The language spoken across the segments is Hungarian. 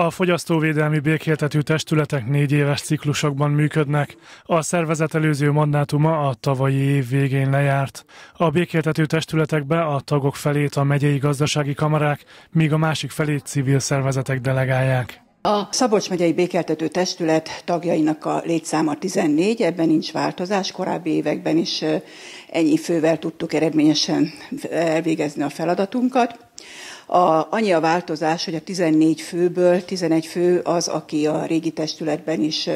A fogyasztóvédelmi békéltető testületek négy éves ciklusokban működnek. A szervezet előző mandátuma a tavalyi év végén lejárt. A békéltető testületekbe a tagok felét a megyei gazdasági kamarák, míg a másik felét civil szervezetek delegálják. A Szabolcs megyei békeltető testület tagjainak a létszáma 14, ebben nincs változás, korábbi években is ennyi fővel tudtuk eredményesen elvégezni a feladatunkat. A, annyi a változás, hogy a 14 főből 11 fő az, aki a régi testületben is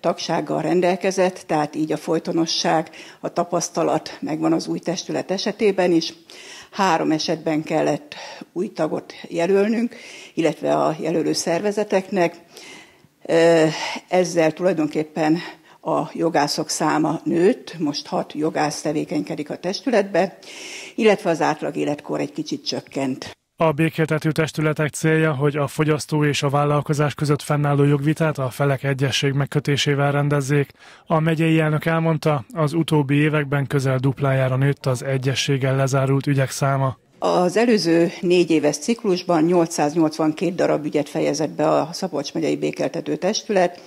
tagsággal rendelkezett, tehát így a folytonosság, a tapasztalat megvan az új testület esetében is. Három esetben kellett új tagot jelölnünk, illetve a jelölő szervezeteknek. Ezzel tulajdonképpen a jogászok száma nőtt, most hat jogász tevékenykedik a testületben, illetve az átlag életkor egy kicsit csökkent. A békéltető testületek célja, hogy a fogyasztó és a vállalkozás között fennálló jogvitát a felek egyesség megkötésével rendezzék. A megyei elnök elmondta, az utóbbi években közel duplájára nőtt az egyességgel lezárult ügyek száma. Az előző négy éves ciklusban 882 darab ügyet fejezett be a Szabolcs megyei békeltető testület,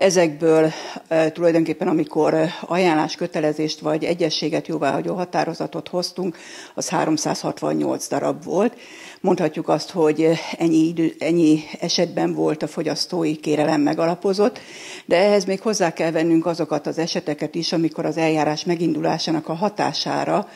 Ezekből tulajdonképpen, amikor ajánlás kötelezést vagy egyességet jóváhagyó határozatot hoztunk, az 368 darab volt. Mondhatjuk azt, hogy ennyi, idő, ennyi esetben volt a fogyasztói kérelem megalapozott, de ehhez még hozzá kell vennünk azokat az eseteket is, amikor az eljárás megindulásának a hatására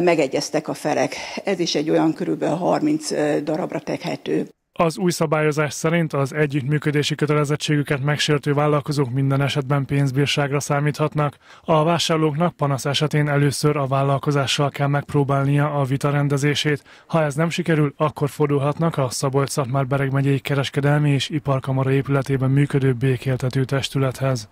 megegyeztek a felek. Ez is egy olyan körülbelül 30 darabra tehető. Az új szabályozás szerint az együttműködési kötelezettségüket megsértő vállalkozók minden esetben pénzbírságra számíthatnak. A vásárlóknak panasz esetén először a vállalkozással kell megpróbálnia a vita rendezését. Ha ez nem sikerül, akkor fordulhatnak a szabolcs szatmár bereg megyei kereskedelmi és iparkamara épületében működő békéltető testülethez.